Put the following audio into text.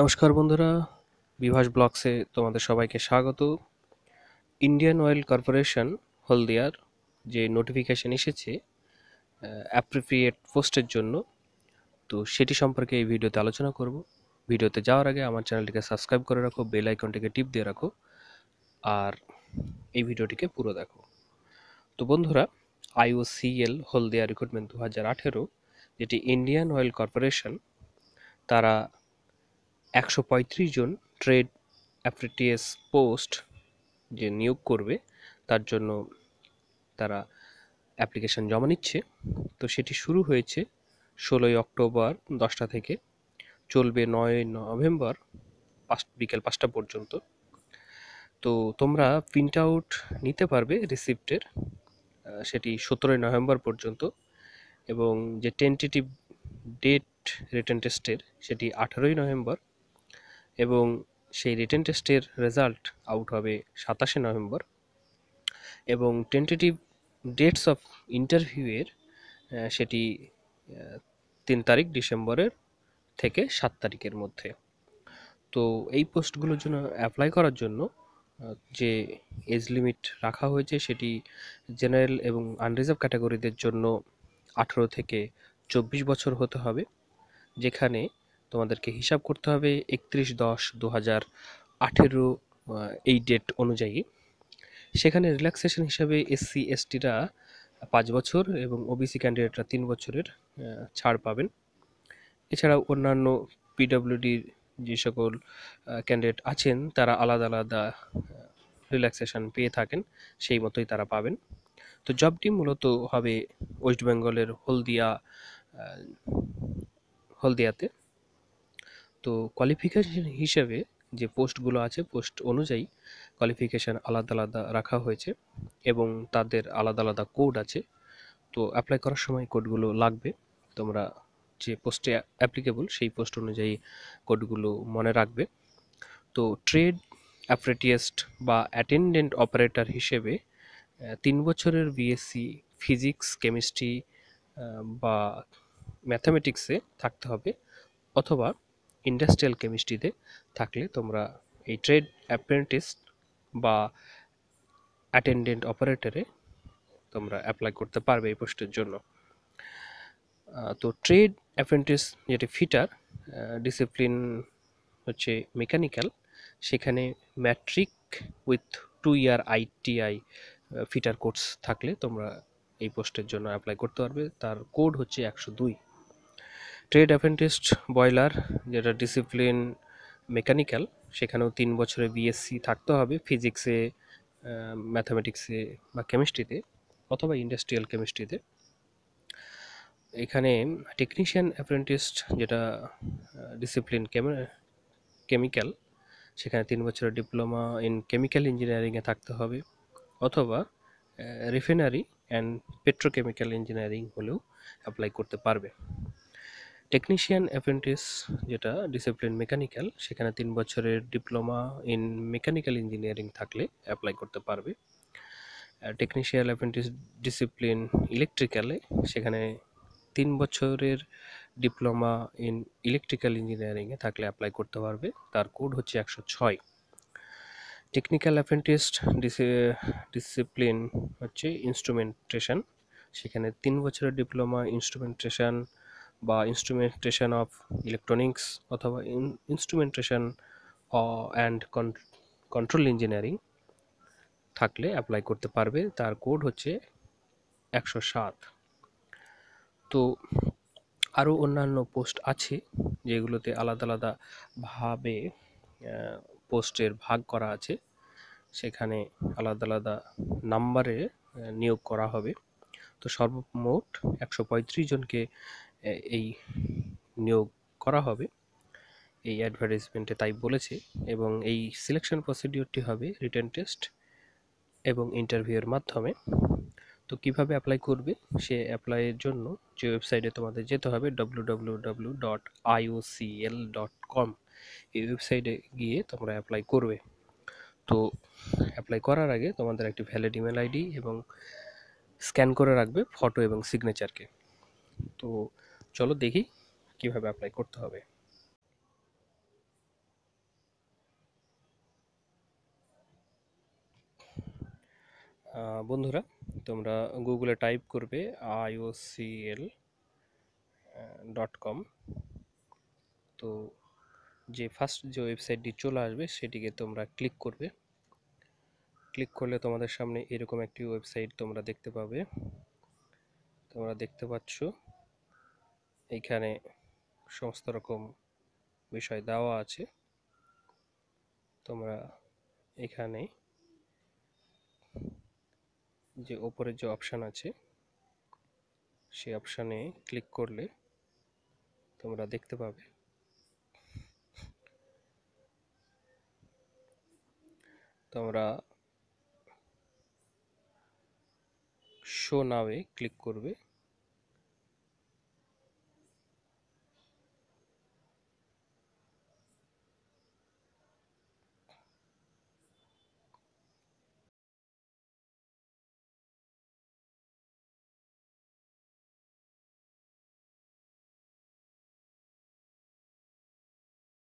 নমস্কার বন্ধুরা বিভাস ব্লগসে তোমাদের সবাইকে স্বাগত ইন্ডিয়ান অয়েল কর্পোরেশন হলদিয়ার যে নোটিফিকেশান এসেছে অ্যাপ্রোপ্রিয়েট পোস্টের জন্য তো সেটি সম্পর্কে এই ভিডিওতে আলোচনা করব ভিডিওতে যাওয়ার আগে আমার চ্যানেলটিকে সাবস্ক্রাইব করে রাখো বেল আইকনটিকে টিপ দিয়ে রাখো আর এই ভিডিওটিকে পুরো দেখো তো বন্ধুরা আইওসিএল হলদিয়া রিক্রুটমেন্ট দু হাজার আঠেরো যেটি ইন্ডিয়ান অয়েল কর্পোরেশন তারা একশো জন ট্রেড অ্যাপ্রেটিয়াস পোস্ট যে নিয়োগ করবে তার জন্য তারা অ্যাপ্লিকেশন জমা নিচ্ছে তো সেটি শুরু হয়েছে ষোলোই অক্টোবর দশটা থেকে চলবে নয় নভেম্বর পাঁচ বিকেল পাঁচটা পর্যন্ত তো তোমরা প্রিন্ট আউট নিতে পারবে রিসিপ্টের সেটি সতেরোই নভেম্বর পর্যন্ত এবং যে টেন্টেটিভ ডেট রিটার্ন টেস্টের সেটি আঠেরোই নভেম্বর এবং সেই রিটেন টেস্টের রেজাল্ট আউট হবে সাতাশে নভেম্বর এবং টেন্টেটিভ ডেটস অফ ইন্টারভিউয়ের সেটি তিন তারিখ ডিসেম্বরের থেকে সাত তারিখের মধ্যে তো এই পোস্টগুলোর জন্য অ্যাপ্লাই করার জন্য যে এজ লিমিট রাখা হয়েছে সেটি জেনারেল এবং আনরিজার্ভ ক্যাটাগরিদের জন্য আঠেরো থেকে চব্বিশ বছর হতে হবে যেখানে তোমাদেরকে হিসাব করতে হবে একত্রিশ দশ দু হাজার আঠেরো এই ডেট অনুযায়ী সেখানে রিল্যাক্সেশন হিসাবে এসসি এসটিরা পাঁচ বছর এবং ওবিসি ক্যান্ডিডেটরা তিন বছরের ছাড় পাবেন এছাড়াও অন্যান্য পিডব্লিউডির যে সকল ক্যান্ডিডেট আছেন তারা আলাদা আলাদা রিল্যাক্সেশন পেয়ে থাকেন সেই মতোই তারা পাবেন তো জবটি মূলত হবে ওয়েস্ট বেঙ্গলের হলদিয়া হলদিয়াতে তো কোয়ালিফিকেশান হিসেবে যে পোস্টগুলো আছে পোস্ট অনুযায়ী কোয়ালিফিকেশান আলাদা আলাদা রাখা হয়েছে এবং তাদের আলাদা আলাদা কোড আছে তো অ্যাপ্লাই করার সময় কোডগুলো লাগবে তোমরা যে পোস্টে অ্যাপ্লিকেবল সেই পোস্ট অনুযায়ী কোডগুলো মনে রাখবে তো ট্রেড অ্যাপ্রেটিয়েস্ট বা অ্যাটেন্ডেন্ট অপারেটর হিসেবে তিন বছরের বিএসসি ফিজিক্স কেমিস্ট্রি বা ম্যাথামেটিক্সে থাকতে হবে অথবা ইন্ডাস্ট্রিয়াল কেমিস্ট্রিতে থাকলে তোমরা এই ট্রেড অ্যাপ্রেন্টিস বা অ্যাটেন্ডেন্ট অপারেটরে তোমরা অ্যাপ্লাই করতে পারবে এই পোস্টের জন্য তো ট্রেড অ্যাপ্রেন্টিস যেটি ফিটার ডিসিপ্লিন হচ্ছে মেকানিক্যাল সেখানে matric with two year ITI fitter course থাকলে তোমরা এই পোস্টের জন্য অ্যাপ্লাই করতে পারবে তার কোড হচ্ছে একশো দুই ট্রেড অ্যাপেন্টিস্ট বয়লার যেটা ডিসিপ্লিন মেকানিক্যাল সেখানেও তিন বছরে বিএসসি থাকতে হবে ফিজিক্সে ম্যাথামেটিক্সে বা কেমিস্ট্রিতে অথবা ইন্ডাস্ট্রিয়াল কেমিস্ট্রিতে এখানে টেকনিশিয়ান অ্যাপ্রেন্টিস্ট যেটা ডিসিপ্লিন কেমিক্যাল সেখানে তিন বছরের ডিপ্লোমা ইন কেমিক্যাল ইঞ্জিনিয়ারিংয়ে থাকতে হবে অথবা রিফাইনারি অ্যান্ড পেট্রোকেমিক্যাল ইঞ্জিনিয়ারিং হলেও অ্যাপ্লাই করতে পারবে টেকনিশিয়ান অ্যাপ্রেন্টিস যেটা ডিসিপ্লিন মেকানিক্যাল সেখানে তিন বছরের ডিপ্লোমা ইন মেকানিক্যাল ইঞ্জিনিয়ারিং থাকলে অ্যাপ্লাই করতে পারবে টেকনিশিয়াল অ্যাপ্রেন্টিস ডিসিপ্লিন ইলেকট্রিক্যালে সেখানে তিন বছরের ডিপ্লোমা ইন ইলেকট্রিক্যাল ইঞ্জিনিয়ারিংয়ে থাকলে অ্যাপ্লাই করতে পারবে তার কোড হচ্ছে একশো ছয় টেকনিক্যাল অ্যাপ্রেন্টিস্ট ডিসিপ্লিন হচ্ছে ইনস্ট্রুমেন্টেশান সেখানে তিন বছরের ডিপ্লোমা ইনস্ট্রুমেন্টেশান বা ইনস্ট্রুমেন্টেশন অফ ইলেকট্রনিক্স অথবা ইনস্ট্রুমেন্টেশন অ্যান্ড কন্ট্রোল ইঞ্জিনিয়ারিং থাকলে অ্যাপ্লাই করতে পারবে তার কোড হচ্ছে একশো সাত তো আরও অন্যান্য পোস্ট আছে যেগুলোতে আলাদা আলাদাভাবে পোস্টের ভাগ করা আছে সেখানে আলাদা আলাদা নাম্বারে নিয়োগ করা হবে তো সর্বমোট একশো পঁয়ত্রিশ জনকে এই নিয়োগ করা হবে এই অ্যাডভার্টাইজমেন্টে তাই বলেছে এবং এই সিলেকশন প্রসিডিওরটি হবে রিটার্ন টেস্ট এবং ইন্টারভিউয়ের মাধ্যমে তো কিভাবে অ্যাপ্লাই করবে সে অ্যাপ্লাইয়ের জন্য যে ওয়েবসাইটে তোমাদের যেতে হবে W dot IOCL dot com এই ওয়েবসাইটে গিয়ে তোমরা অ্যাপ্লাই করবে তো অ্যাপ্লাই করার আগে তোমাদের একটি ভ্যালিড ইমেল আইডি এবং স্ক্যান করে রাখবে ফটো এবং সিগনেচারকে তো চলো দেখি কিভাবে অ্যাপ্লাই করতে হবে বন্ধুরা তোমরা গুগলে টাইপ করবে আইওসিএল ডট কম তো যে ফার্স্ট যে ওয়েবসাইটটি চলে আসবে সেটিকে তোমরা ক্লিক করবে ক্লিক করলে তোমাদের সামনে এরকম একটি ওয়েবসাইট তোমরা দেখতে পাবে তোমরা দেখতে পাচ্ছ এইখানে সমস্ত রকম বিষয় দেওয়া আছে তোমরা এখানে যে ওপরে যে অপশান আছে সেই অপশানে ক্লিক করলে তোমরা দেখতে পাবে তোমরা শো নাওয়ে ক্লিক করবে